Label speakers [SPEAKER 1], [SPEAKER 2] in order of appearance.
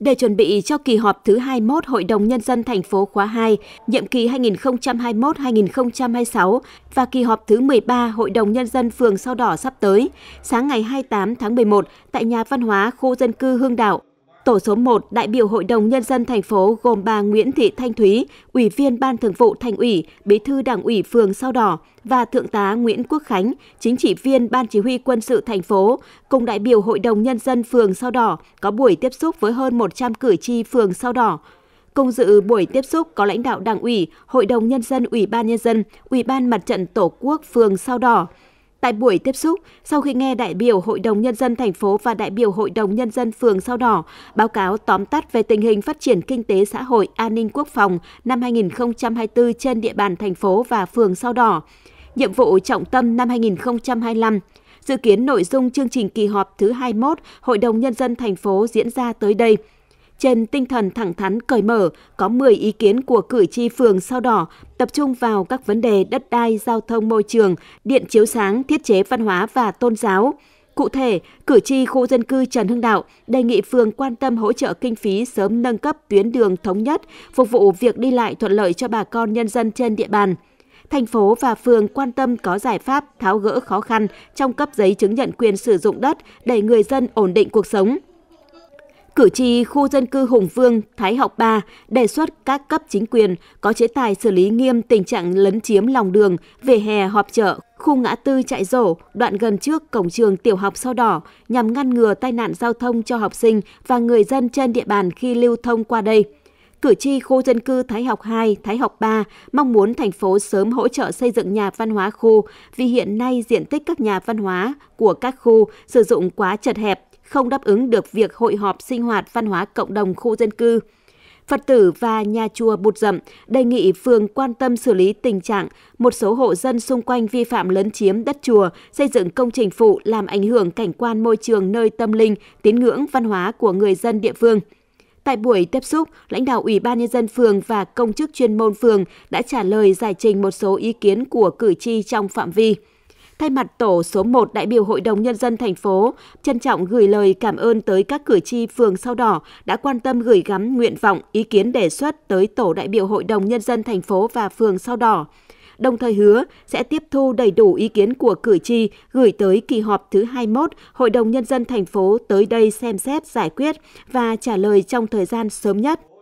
[SPEAKER 1] Để chuẩn bị cho kỳ họp thứ 21 Hội đồng Nhân dân thành phố khóa 2, nhiệm kỳ 2021-2026 và kỳ họp thứ 13 Hội đồng Nhân dân phường Sao Đỏ sắp tới, sáng ngày 28 tháng 11 tại Nhà Văn hóa Khu Dân cư Hương Đạo. Tổ số 1 đại biểu Hội đồng Nhân dân thành phố gồm bà Nguyễn Thị Thanh Thúy, Ủy viên Ban Thường vụ Thành ủy, Bí thư Đảng ủy phường Sao Đỏ và Thượng tá Nguyễn Quốc Khánh, chính trị viên Ban Chỉ huy Quân sự thành phố, cùng đại biểu Hội đồng Nhân dân phường Sao Đỏ có buổi tiếp xúc với hơn 100 cử tri phường Sao Đỏ. Cùng dự buổi tiếp xúc có lãnh đạo Đảng ủy, Hội đồng Nhân dân Ủy ban Nhân dân, Ủy ban Mặt trận Tổ quốc phường Sao Đỏ, Tại buổi tiếp xúc, sau khi nghe đại biểu Hội đồng Nhân dân thành phố và đại biểu Hội đồng Nhân dân phường Sao Đỏ báo cáo tóm tắt về tình hình phát triển kinh tế xã hội, an ninh quốc phòng năm 2024 trên địa bàn thành phố và phường Sao Đỏ, nhiệm vụ trọng tâm năm 2025, dự kiến nội dung chương trình kỳ họp thứ 21 Hội đồng Nhân dân thành phố diễn ra tới đây – trên tinh thần thẳng thắn cởi mở, có 10 ý kiến của cử tri phường Sao Đỏ tập trung vào các vấn đề đất đai, giao thông môi trường, điện chiếu sáng, thiết chế văn hóa và tôn giáo. Cụ thể, cử tri khu dân cư Trần Hưng Đạo đề nghị phường quan tâm hỗ trợ kinh phí sớm nâng cấp tuyến đường thống nhất, phục vụ việc đi lại thuận lợi cho bà con nhân dân trên địa bàn. Thành phố và phường quan tâm có giải pháp tháo gỡ khó khăn trong cấp giấy chứng nhận quyền sử dụng đất để người dân ổn định cuộc sống. Cử tri khu dân cư Hùng Vương, Thái Học 3 đề xuất các cấp chính quyền có chế tài xử lý nghiêm tình trạng lấn chiếm lòng đường, vỉa hè họp chợ, khu ngã tư chạy rổ, đoạn gần trước cổng trường tiểu học sao đỏ nhằm ngăn ngừa tai nạn giao thông cho học sinh và người dân trên địa bàn khi lưu thông qua đây cử tri khu dân cư Thái học 2, Thái học 3 mong muốn thành phố sớm hỗ trợ xây dựng nhà văn hóa khu vì hiện nay diện tích các nhà văn hóa của các khu sử dụng quá chật hẹp không đáp ứng được việc hội họp sinh hoạt văn hóa cộng đồng khu dân cư. Phật tử và nhà chùa Bụt Dậm đề nghị phường quan tâm xử lý tình trạng một số hộ dân xung quanh vi phạm lấn chiếm đất chùa, xây dựng công trình phụ làm ảnh hưởng cảnh quan môi trường nơi tâm linh, tín ngưỡng văn hóa của người dân địa phương. Tại buổi tiếp xúc, lãnh đạo Ủy ban Nhân dân phường và công chức chuyên môn phường đã trả lời giải trình một số ý kiến của cử tri trong phạm vi. Thay mặt tổ số 1 đại biểu Hội đồng Nhân dân thành phố, trân trọng gửi lời cảm ơn tới các cử tri phường sau Đỏ đã quan tâm gửi gắm nguyện vọng, ý kiến đề xuất tới tổ đại biểu Hội đồng Nhân dân thành phố và phường sau Đỏ đồng thời hứa sẽ tiếp thu đầy đủ ý kiến của cử tri gửi tới kỳ họp thứ 21 Hội đồng Nhân dân thành phố tới đây xem xét giải quyết và trả lời trong thời gian sớm nhất.